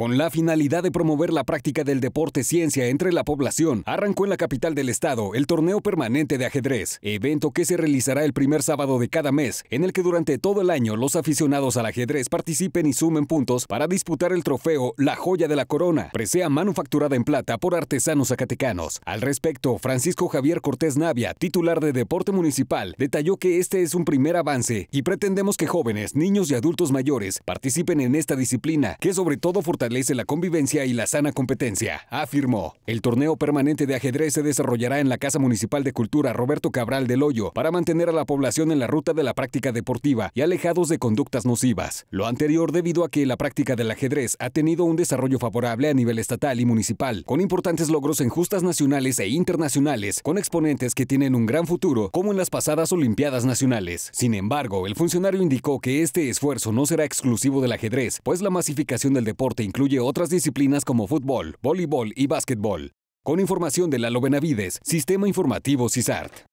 Con la finalidad de promover la práctica del deporte ciencia entre la población, arrancó en la capital del estado el torneo permanente de ajedrez, evento que se realizará el primer sábado de cada mes, en el que durante todo el año los aficionados al ajedrez participen y sumen puntos para disputar el trofeo La Joya de la Corona, presea manufacturada en plata por artesanos zacatecanos. Al respecto, Francisco Javier Cortés Navia, titular de Deporte Municipal, detalló que este es un primer avance y pretendemos que jóvenes, niños y adultos mayores participen en esta disciplina, que sobre todo fortalece la convivencia y la sana competencia, afirmó. El torneo permanente de ajedrez se desarrollará en la Casa Municipal de Cultura Roberto Cabral del Hoyo para mantener a la población en la ruta de la práctica deportiva y alejados de conductas nocivas. Lo anterior debido a que la práctica del ajedrez ha tenido un desarrollo favorable a nivel estatal y municipal, con importantes logros en justas nacionales e internacionales, con exponentes que tienen un gran futuro, como en las pasadas Olimpiadas Nacionales. Sin embargo, el funcionario indicó que este esfuerzo no será exclusivo del ajedrez, pues la masificación del deporte incluye incluye otras disciplinas como fútbol, voleibol y básquetbol. Con información de Lalo Benavides, Sistema Informativo CISART.